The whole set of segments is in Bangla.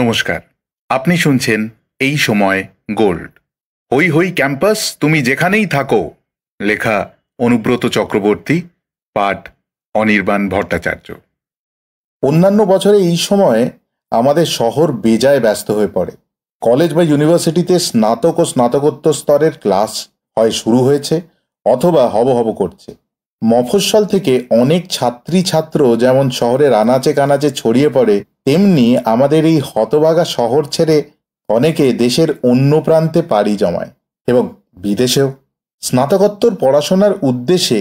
নমস্কার আপনি শুনছেন এই সময় গোল্ড হই হই ক্যাম্পাস তুমি যেখানেই থাকো লেখা অনুব্রত চক্রবর্তী পাঠ অনির্বাণ ভট্টাচার্য অন্যান্য বছরে এই সময়ে আমাদের শহর বেজায় ব্যস্ত হয়ে পড়ে কলেজ বা ইউনিভার্সিটিতে স্নাতক ও স্নাতকোত্তর স্তরের ক্লাস হয় শুরু হয়েছে অথবা হব হব করছে মফস্বল থেকে অনেক ছাত্রী ছাত্র যেমন শহরের আনাচে কানাচে ছড়িয়ে পড়ে তেমনি আমাদের এই হতবাগা শহর ছেড়ে অনেকে দেশের অন্য প্রান্তে পাড়ি জমায় এবং বিদেশেও স্নাতকোত্তর পড়াশোনার উদ্দেশ্যে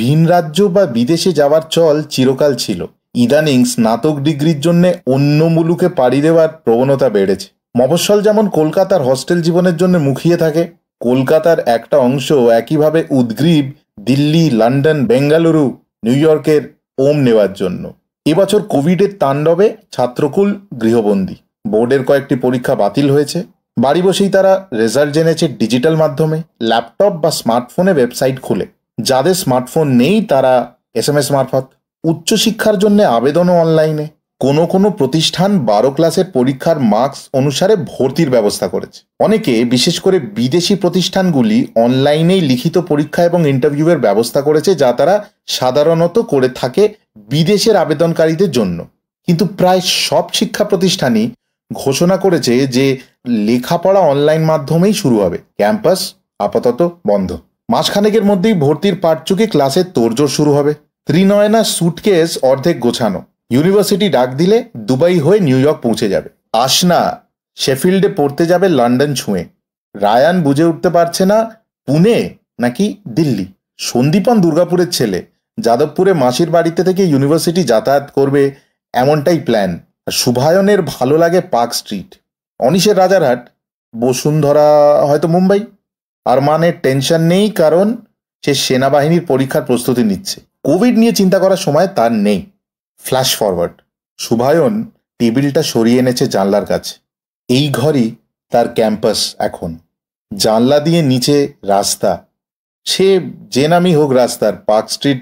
ভিন রাজ্য বা বিদেশে যাওয়ার চল চিরকাল ছিল ইদানিং স্নাতক ডিগ্রির জন্য অন্য মুলুকে পাড়ি দেওয়ার প্রবণতা বেড়েছে মফস্বল যেমন কলকাতার হস্টেল জীবনের জন্য মুখিয়ে থাকে কলকাতার একটা অংশ একইভাবে উদ্গ্রীব দিল্লি লন্ডন বেঙ্গালুরু নিউ ইয়র্কের ওম নেওয়ার জন্য এবছর কোভিডের তাণ্ডবে ছাত্রকুল গৃহবন্দী বোর্ডের কয়েকটি পরীক্ষা বাতিল হয়েছে বাড়ি বসেই তারা রেজাল্ট জেনেছে ডিজিটাল মাধ্যমে ল্যাপটপ বা স্মার্টফোনে ওয়েবসাইট খুলে যাদের স্মার্টফোন নেই তারা এস এম এস মারফত উচ্চশিক্ষার জন্য আবেদনও অনলাইনে কোনো কোনো প্রতিষ্ঠান বারো ক্লাসের পরীক্ষার মার্কস অনুসারে ভর্তির ব্যবস্থা করেছে অনেকে বিশেষ করে বিদেশি প্রতিষ্ঠানগুলি অনলাইনেই লিখিত পরীক্ষা এবং ইন্টারভিউয়ের ব্যবস্থা করেছে যা তারা সাধারণত করে থাকে বিদেশের আবেদনকারীদের জন্য কিন্তু প্রায় সব শিক্ষা প্রতিষ্ঠানই ঘোষণা করেছে যে লেখাপড়া অনলাইন মাধ্যমেই শুরু হবে ক্যাম্পাস আপাতত বন্ধ মাসখানেকের মধ্যেই ভর্তির চুকে ক্লাসের তোড়জোড় শুরু হবে ত্রিনয়না সুটকেস অর্ধেক গোছানো ইউনিভার্সিটি ডাক দিলে দুবাই হয়ে নিউ ইয়র্ক পৌঁছে যাবে আশনা শেফিল্ডে পড়তে যাবে লন্ডন ছুঁয়ে রায়ান বুঝে উঠতে পারছে না পুনে নাকি দিল্লি সন্দীপন দুর্গাপুরের ছেলে যাদবপুরে মাসির বাড়িতে থেকে ইউনিভার্সিটি যাতায়াত করবে এমনটাই প্ল্যান শুভায়নের ভালো লাগে পার্ক স্ট্রিট অনিশের রাজারহাট বসুন্ধরা হয়তো মুম্বাই আর মানে টেনশন নেই কারণ সে সেনাবাহিনীর পরীক্ষার প্রস্তুতি নিচ্ছে কোভিড নিয়ে চিন্তা করার সময় তার নেই ফ্ল্যাশ ফরওয়ার্ড সুভায়ন টেবিলটা সরিয়ে এনেছে জানলার কাছে এই ঘরই তার ক্যাম্পাস এখন জানলা দিয়ে নিচে রাস্তা সে যে নামই হোক রাস্তার পার্ক স্ট্রিট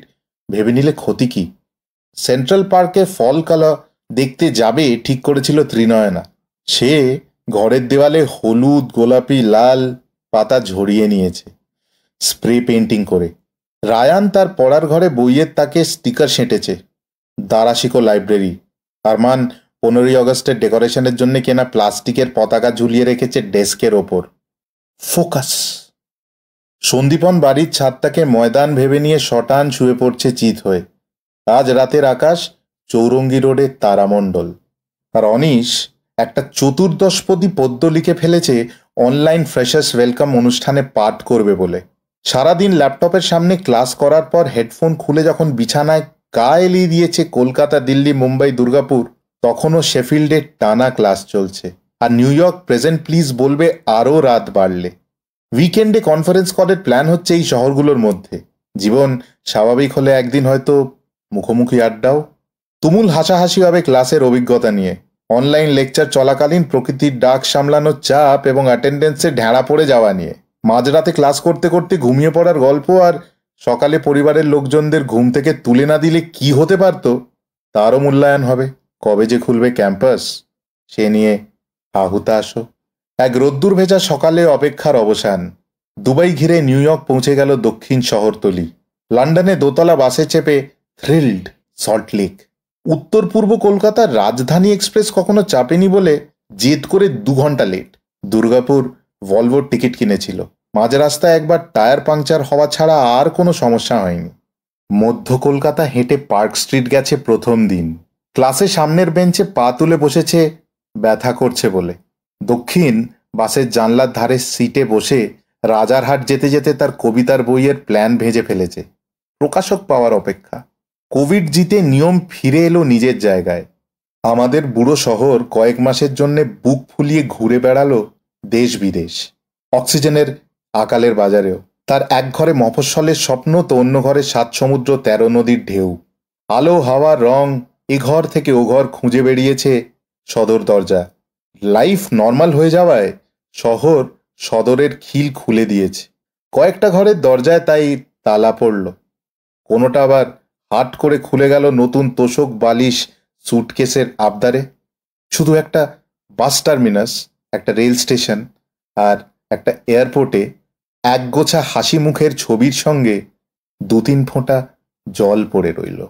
ভেবে নিলে ক্ষতি কি সেন্ট্রাল পার্কে ফল কালা দেখতে যাবে ঠিক করেছিল ত্রিনয়না সে ঘরের দেওয়ালে হলুদ গোলাপি লাল পাতা ঝরিয়ে নিয়েছে স্প্রে পেন্টিং করে রায়ান তার পড়ার ঘরে বইয়ের তাকে স্টিকার সেঁটেছে দারাশিকো লাইব্রেরি আরমান পনেরোই অগস্টের ডেকোরেশনের জন্য কেনা প্লাস্টিকের পতাকা ঝুলিয়ে রেখেছে ডেস্কের ওপর ফোকাস সন্দীপন বাড়ির ছাদটাকে ময়দান ভেবে নিয়ে শটান শুয়ে পড়ছে চিত হয়ে আজ রাতের আকাশ চৌরঙ্গি রোডের তারামণ্ডল আর অনিশ একটা চতুর্দশপদী পদ্য লিখে ফেলেছে অনলাইন ফ্রেশার্স ওয়েলকাম অনুষ্ঠানে পাঠ করবে বলে সারাদিন ল্যাপটপের সামনে ক্লাস করার পর হেডফোন খুলে যখন বিছানায় কা এলিয়ে দিয়েছে কলকাতা দিল্লি মুম্বাই দুর্গাপুর তখনও শেফিল্ডের টানা ক্লাস চলছে আর নিউ ইয়র্ক প্রেজেন্ট প্লিজ বলবে আরও রাত বাড়লে উইকেন্ডে কনফারেন্স কলের প্ল্যান হচ্ছে এই শহরগুলোর মধ্যে জীবন স্বাভাবিক হলে একদিন হয়তো মুখোমুখি আড্ডাও তুমুল হাসাহাসি হবে ক্লাসের অভিজ্ঞতা নিয়ে অনলাইন লেকচার চলাকালীন প্রকৃতির ডাক সামলানোর চাপ এবং অ্যাটেন্ডেন্সে ঢেঁড়া পড়ে যাওয়া নিয়ে মাঝরাতে ক্লাস করতে করতে ঘুমিয়ে পড়ার গল্প আর সকালে পরিবারের লোকজনদের ঘুম থেকে তুলে না দিলে কি হতে পারত তারও মূল্যায়ন হবে কবে যে খুলবে ক্যাম্পাস সে নিয়ে আসো এক রোদ্দুর ভেজা সকালে অপেক্ষার অবসান দুবাই ঘিরে নিউ ইয়র্ক পৌঁছে গেল দক্ষিণ শহরতলি লন্ডনে দোতলা বাসে চেপে থ্রিল্ড সল্টলেক উত্তর পূর্ব কলকাতার রাজধানী এক্সপ্রেস কখনো চাপেনি বলে জেদ করে দু ঘন্টা লেট দুর্গাপুর ভলভোর টিকিট কিনেছিল মাঝ রাস্তায় একবার টায়ার পাংচার হওয়া ছাড়া আর কোনো সমস্যা হয়নি মধ্য কলকাতা হেঁটে পার্ক স্ট্রিট গেছে প্রথম দিন ক্লাসে সামনের বেঞ্চে পা তুলে বসেছে ব্যথা করছে বলে দক্ষিণ বাসের জানলার ধারে সিটে বসে রাজারহাট যেতে যেতে তার কবিতার বইয়ের প্ল্যান ভেজে ফেলেছে প্রকাশক পাওয়ার অপেক্ষা কোভিড জিতে নিয়ম ফিরে এলো নিজের জায়গায় আমাদের বুড়ো শহর কয়েক মাসের জন্যে বুক ফুলিয়ে ঘুরে বেড়ালো দেশ বিদেশ অক্সিজেনের আকালের বাজারেও তার এক ঘরে মফস্বলের স্বপ্ন তো অন্য ঘরে সাত সমুদ্র তেরো নদীর ঢেউ আলো হাওয়া রং এ ঘর থেকে ও ঘর খুঁজে বেরিয়েছে সদর দরজা লাইফ নর্মাল হয়ে যাওয়ায় শহর সদরের খিল খুলে দিয়েছে কয়েকটা ঘরের দরজায় তাই তালা পড়ল কোনোটা আবার হাট করে খুলে গেল নতুন তোষক বালিশ সুটকেসের আবদারে শুধু একটা বাস টার্মিনাস একটা রেল স্টেশন আর একটা এয়ারপোর্টে একগোছা হাসি মুখের ছবির সঙ্গে দু তিন ফোঁটা জল পড়ে রইল